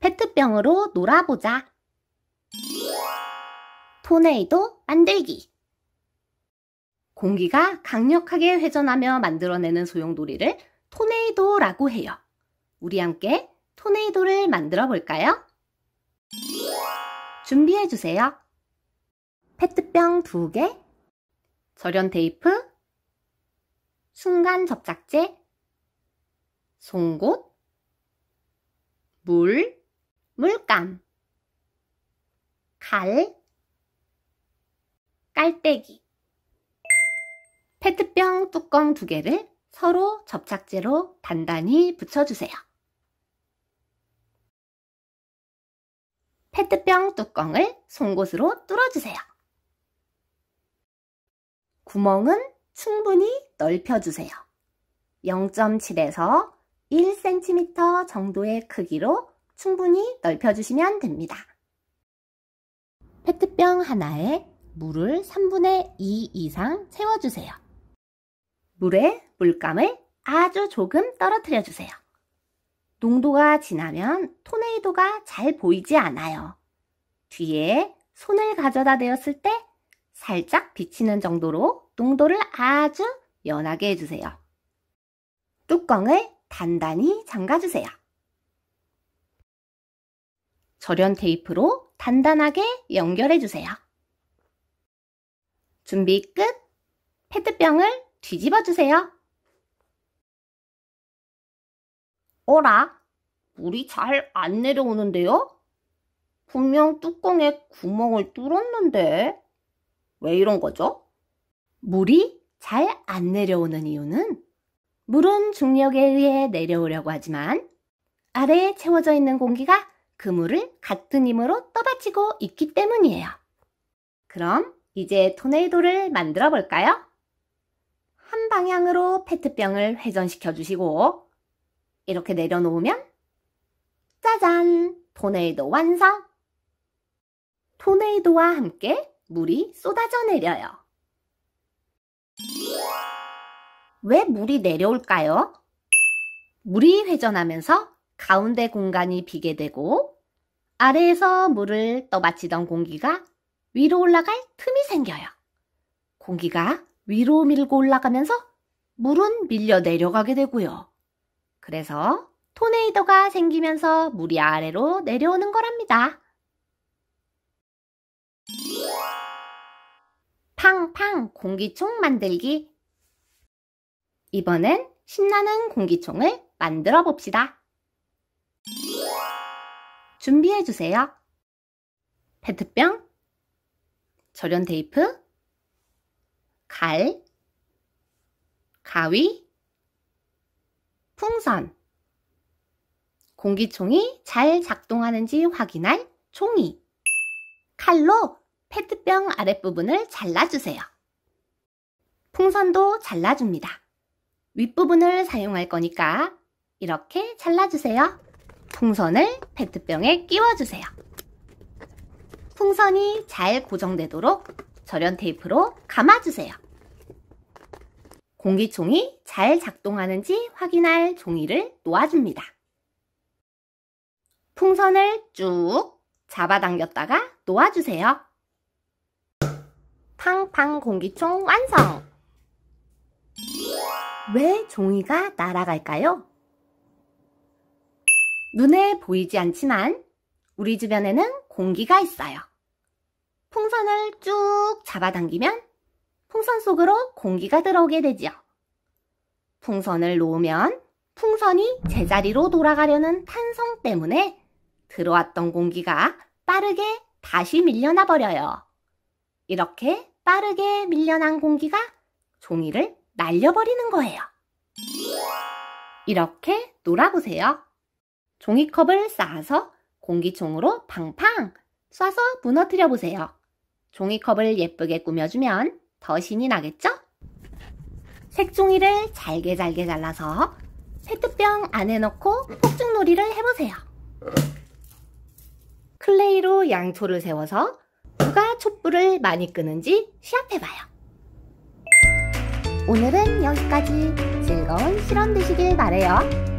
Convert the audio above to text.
페트병으로 놀아보자. 토네이도 만들기 공기가 강력하게 회전하며 만들어내는 소용돌이를 토네이도라고 해요. 우리 함께 토네이도를 만들어 볼까요? 준비해 주세요. 페트병 2개, 절연 테이프, 순간 접착제, 송곳, 물, 물감 갈 깔때기 페트병 뚜껑 두 개를 서로 접착제로 단단히 붙여주세요. 페트병 뚜껑을 송곳으로 뚫어주세요. 구멍은 충분히 넓혀주세요. 0.7에서 1cm 정도의 크기로 충분히 넓혀주시면 됩니다. 페트병 하나에 물을 3분의 2 이상 채워주세요. 물에 물감을 아주 조금 떨어뜨려 주세요. 농도가 지나면 토네이도가 잘 보이지 않아요. 뒤에 손을 가져다 대었을 때 살짝 비치는 정도로 농도를 아주 연하게 해주세요. 뚜껑을 단단히 잠가주세요. 절연 테이프로 단단하게 연결해주세요. 준비 끝! 페트병을 뒤집어주세요. 어라? 물이 잘 안 내려오는데요? 분명 뚜껑에 구멍을 뚫었는데 왜 이런 거죠? 물이 잘 안 내려오는 이유는 물은 중력에 의해 내려오려고 하지만 아래에 채워져 있는 공기가 그물을 같은 힘으로 떠받치고 있기 때문이에요. 그럼 이제 토네이도를 만들어 볼까요? 한 방향으로 페트병을 회전시켜 주시고 이렇게 내려놓으면 짜잔! 토네이도 완성! 토네이도와 함께 물이 쏟아져 내려요. 왜 물이 내려올까요? 물이 회전하면서 가운데 공간이 비게 되고 아래에서 물을 떠받치던 공기가 위로 올라갈 틈이 생겨요. 공기가 위로 밀고 올라가면서 물은 밀려 내려가게 되고요. 그래서 토네이도가 생기면서 물이 아래로 내려오는 거랍니다. 팡팡 공기총 만들기 이번엔 신나는 공기총을 만들어 봅시다. 준비해 주세요. 페트병, 절연 테이프, 갈, 가위, 풍선, 공기총이 잘 작동하는지 확인할 총이, 칼로 페트병 아랫부분을 잘라주세요. 풍선도 잘라줍니다. 윗부분을 사용할 거니까 이렇게 잘라주세요. 풍선을 페트병에 끼워주세요. 풍선이 잘 고정되도록 절연 테이프로 감아주세요. 공기총이 잘 작동하는지 확인할 종이를 놓아줍니다. 풍선을 쭉 잡아당겼다가 놓아주세요. 팡팡 공기총 완성! 왜 종이가 날아갈까요? 눈에 보이지 않지만 우리 주변에는 공기가 있어요. 풍선을 쭉 잡아당기면 풍선 속으로 공기가 들어오게 되지요. 풍선을 놓으면 풍선이 제자리로 돌아가려는 탄성 때문에 들어왔던 공기가 빠르게 다시 밀려나 버려요. 이렇게 빠르게 밀려난 공기가 종이를 날려버리는 거예요. 이렇게 놀아보세요. 종이컵을 쌓아서 공기총으로 팡팡 쏴서 무너뜨려 보세요. 종이컵을 예쁘게 꾸며주면 더 신이 나겠죠? 색종이를 잘게 잘게 잘라서 페트병 안에 넣고 폭죽놀이를 해보세요. 클레이로 양초를 세워서 누가 촛불을 많이 끄는지 시합해봐요. 오늘은 여기까지 즐거운 실험 되시길 바래요.